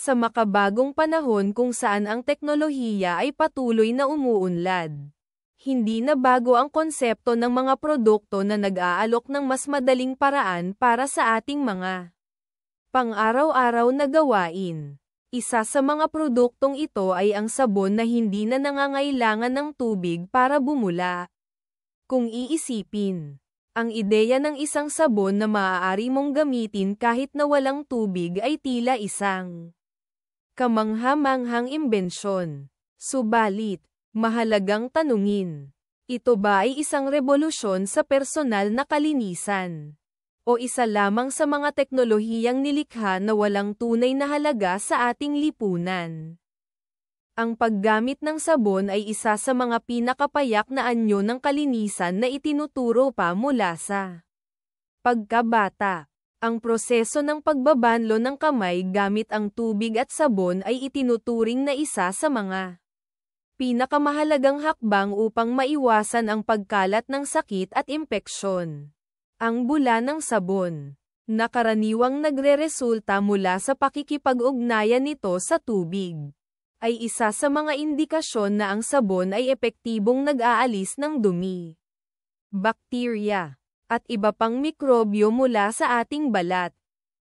sa makabagong panahon kung saan ang teknolohiya ay patuloy na umuunlad. Hindi na bago ang konsepto ng mga produkto na nag-aalok ng mas madaling paraan para sa ating mga pang-araw-araw na gawain. Isa sa mga produktong ito ay ang sabon na hindi na nangangailangan ng tubig para bumula. Kung iisipin, ang ideya ng isang sabon na maaari mong gamitin kahit na walang tubig ay tila isang kamangha-manghang imbensyon. Subalit, mahalagang tanungin. Ito ba ay isang rebolusyon sa personal na kalinisan? O isa lamang sa mga teknolohiyang nilikha na walang tunay na halaga sa ating lipunan? Ang paggamit ng sabon ay isa sa mga pinakapayak na anyo ng kalinisan na itinuturo pa mula sa pagkabata. Ang proseso ng pagbabanlo ng kamay gamit ang tubig at sabon ay itinuturing na isa sa mga pinakamahalagang hakbang upang maiwasan ang pagkalat ng sakit at impeksyon. Ang bula ng sabon na karaniwang nagreresulta mula sa pakikipag-ugnayan nito sa tubig ay isa sa mga indikasyon na ang sabon ay epektibong nag-aalis ng dumi, bakterya, at iba pang mikrobyo mula sa ating balat.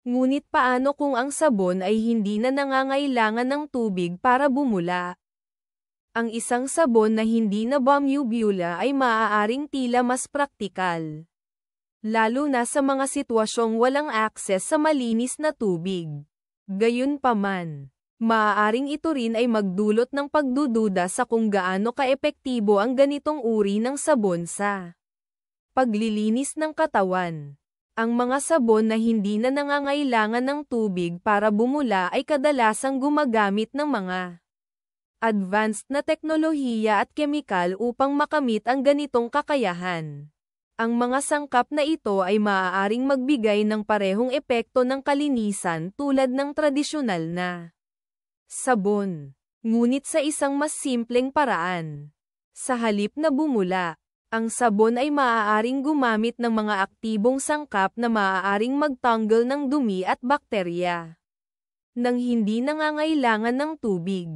Ngunit paano kung ang sabon ay hindi na nangangailangan ng tubig para bumula? Ang isang sabon na hindi na bumubula ay maaaring tila mas praktikal. Lalo na sa mga sitwasyong walang akses sa malinis na tubig. Gayunpaman, maaaring ito rin ay magdulot ng pagdududa sa kung gaano kaepektibo ang ganitong uri ng sabon sa Paglilinis ng katawan Ang mga sabon na hindi na nangangailangan ng tubig para bumula ay kadalasang gumagamit ng mga advanced na teknolohiya at kemikal upang makamit ang ganitong kakayahan. Ang mga sangkap na ito ay maaaring magbigay ng parehong epekto ng kalinisan tulad ng tradisyonal na sabon, ngunit sa isang mas simpleng paraan. Sa halip na bumula, ang sabon ay maaaring gumamit ng mga aktibong sangkap na maaaring magtanggal ng dumi at bakterya. Nang hindi nangangailangan ng tubig.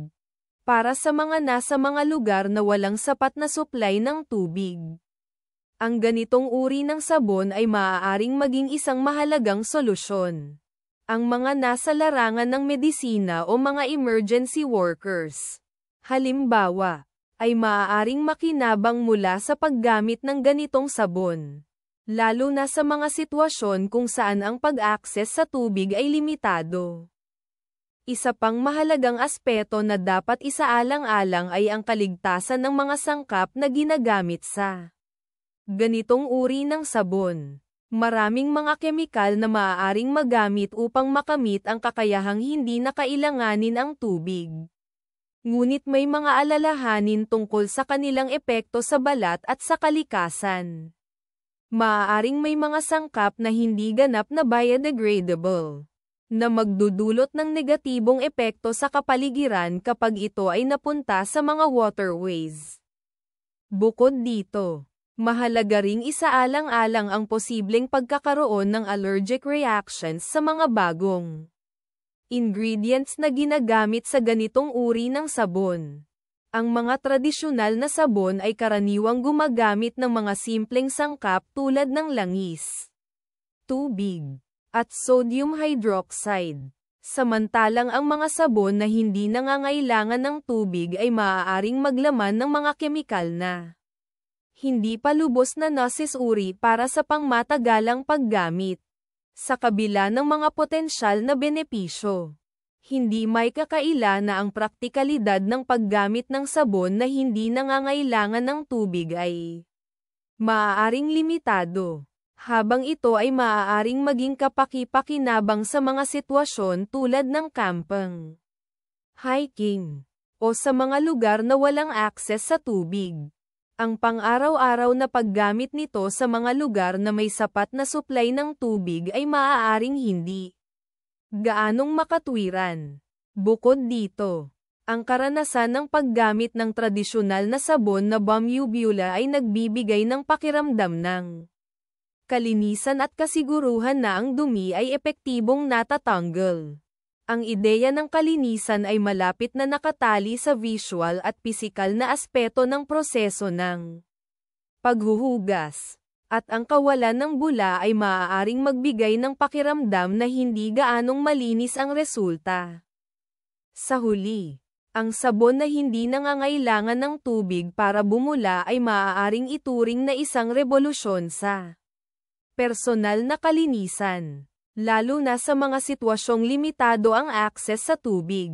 Para sa mga nasa mga lugar na walang sapat na supply ng tubig. Ang ganitong uri ng sabon ay maaaring maging isang mahalagang solusyon. Ang mga nasa larangan ng medisina o mga emergency workers. Halimbawa, ay maaaring makinabang mula sa paggamit ng ganitong sabon. Lalo na sa mga sitwasyon kung saan ang pag-access sa tubig ay limitado. Isa pang mahalagang aspeto na dapat isaalang-alang ay ang kaligtasan ng mga sangkap na ginagamit sa ganitong uri ng sabon. Maraming mga kemikal na maaaring magamit upang makamit ang kakayahang hindi nakailanganin ang tubig ngunit may mga alalahanin tungkol sa kanilang epekto sa balat at sa kalikasan. Maaaring may mga sangkap na hindi ganap na biodegradable na magdudulot ng negatibong epekto sa kapaligiran kapag ito ay napunta sa mga waterways. Bukod dito, mahalaga ring isaalang-alang ang posibleng pagkakaroon ng allergic reactions sa mga bagong Ingredients na ginagamit sa ganitong uri ng sabon. Ang mga tradisyonal na sabon ay karaniwang gumagamit ng mga simpleng sangkap tulad ng langis, tubig, at sodium hydroxide. Samantalang ang mga sabon na hindi nangangailangan ng tubig ay maaaring maglaman ng mga kemikal na hindi pa lubos na nasis uri para sa pangmatagalang paggamit sa kabila ng mga potensyal na benepisyo. Hindi may kakaila na ang praktikalidad ng paggamit ng sabon na hindi nangangailangan ng tubig ay maaaring limitado, habang ito ay maaaring maging kapaki-pakinabang sa mga sitwasyon tulad ng kampang, hiking, o sa mga lugar na walang akses sa tubig ang pang-araw-araw na paggamit nito sa mga lugar na may sapat na supply ng tubig ay maaaring hindi gaanong makatuwiran. Bukod dito, ang karanasan ng paggamit ng tradisyonal na sabon na bamubula ay nagbibigay ng pakiramdam ng kalinisan at kasiguruhan na ang dumi ay epektibong natatanggal. Ang ideya ng kalinisan ay malapit na nakatali sa visual at pisikal na aspeto ng proseso ng paghuhugas. At ang kawalan ng bula ay maaaring magbigay ng pakiramdam na hindi gaanong malinis ang resulta. Sa huli, ang sabon na hindi nangangailangan ng tubig para bumula ay maaaring ituring na isang revolusyon sa personal na kalinisan lalo na sa mga sitwasyong limitado ang akses sa tubig.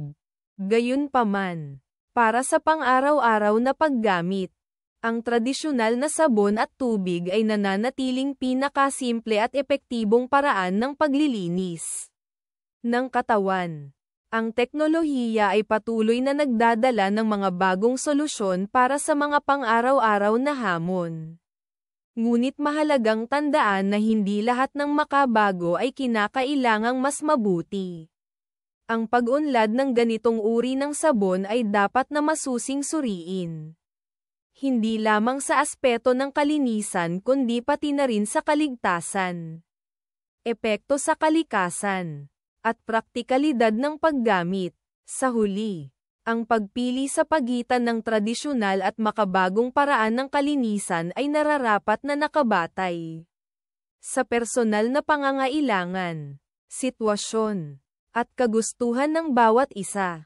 Gayunpaman, para sa pang-araw-araw na paggamit, ang tradisyonal na sabon at tubig ay nananatiling pinakasimple at epektibong paraan ng paglilinis ng katawan. Ang teknolohiya ay patuloy na nagdadala ng mga bagong solusyon para sa mga pang-araw-araw na hamon ngunit mahalagang tandaan na hindi lahat ng makabago ay kinakailangang mas mabuti. Ang pag-unlad ng ganitong uri ng sabon ay dapat na masusing suriin. Hindi lamang sa aspeto ng kalinisan kundi pati na rin sa kaligtasan. Epekto sa kalikasan at praktikalidad ng paggamit. Sa huli, ang pagpili sa pagitan ng tradisyonal at makabagong paraan ng kalinisan ay nararapat na nakabatay sa personal na pangangailangan, sitwasyon, at kagustuhan ng bawat isa.